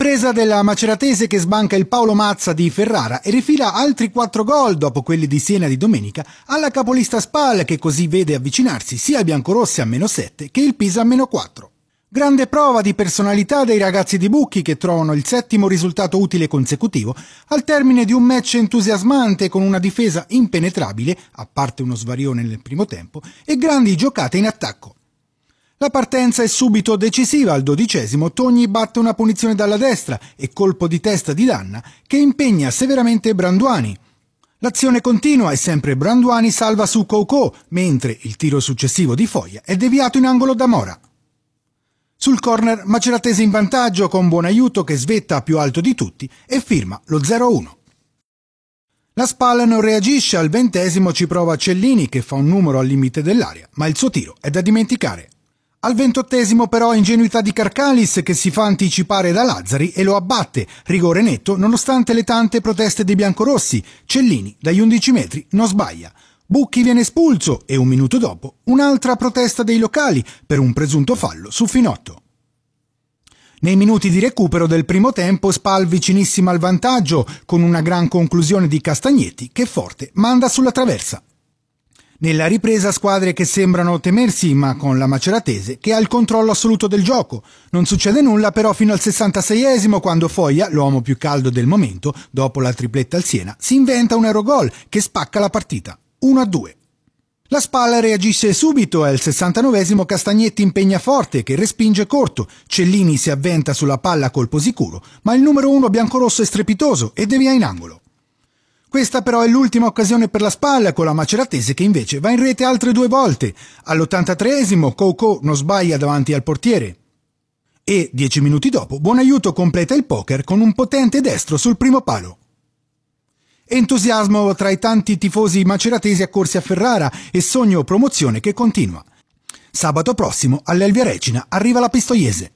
L'impresa della Maceratese che sbanca il Paolo Mazza di Ferrara e rifila altri quattro gol dopo quelli di Siena di domenica alla capolista Spal che così vede avvicinarsi sia il Biancorossi a meno 7 che il Pisa a meno 4. Grande prova di personalità dei ragazzi di Bucchi che trovano il settimo risultato utile consecutivo al termine di un match entusiasmante con una difesa impenetrabile, a parte uno svarione nel primo tempo, e grandi giocate in attacco. La partenza è subito decisiva, al dodicesimo Togni batte una punizione dalla destra e colpo di testa di Danna che impegna severamente Branduani. L'azione continua e sempre Branduani salva su Coco, mentre il tiro successivo di Foglia è deviato in angolo da Mora. Sul corner Maceratese in vantaggio con buon aiuto che svetta più alto di tutti e firma lo 0-1. La spalla non reagisce, al ventesimo ci prova Cellini che fa un numero al limite dell'area, ma il suo tiro è da dimenticare. Al ventottesimo però ingenuità di Carcalis che si fa anticipare da Lazzari e lo abbatte, rigore netto nonostante le tante proteste dei biancorossi, Cellini dagli 11 metri non sbaglia. Bucchi viene espulso e un minuto dopo un'altra protesta dei locali per un presunto fallo su Finotto. Nei minuti di recupero del primo tempo Spal vicinissima al vantaggio con una gran conclusione di Castagnetti che forte manda sulla traversa. Nella ripresa squadre che sembrano temersi, ma con la Maceratese che ha il controllo assoluto del gioco. Non succede nulla però fino al 66esimo quando Foglia, l'uomo più caldo del momento, dopo la tripletta al Siena, si inventa un aerogol che spacca la partita. 1-2. La spalla reagisce subito è il 69 esimo Castagnetti impegna forte che respinge corto, Cellini si avventa sulla palla a colpo sicuro, ma il numero 1 biancorosso è strepitoso e devia in angolo. Questa però è l'ultima occasione per la spalla con la Maceratese che invece va in rete altre due volte. All'83esimo Coco non sbaglia davanti al portiere. E dieci minuti dopo Buonaiuto completa il poker con un potente destro sul primo palo. Entusiasmo tra i tanti tifosi maceratesi accorsi a Ferrara e sogno promozione che continua. Sabato prossimo all'Elvia Recina arriva la Pistoiese.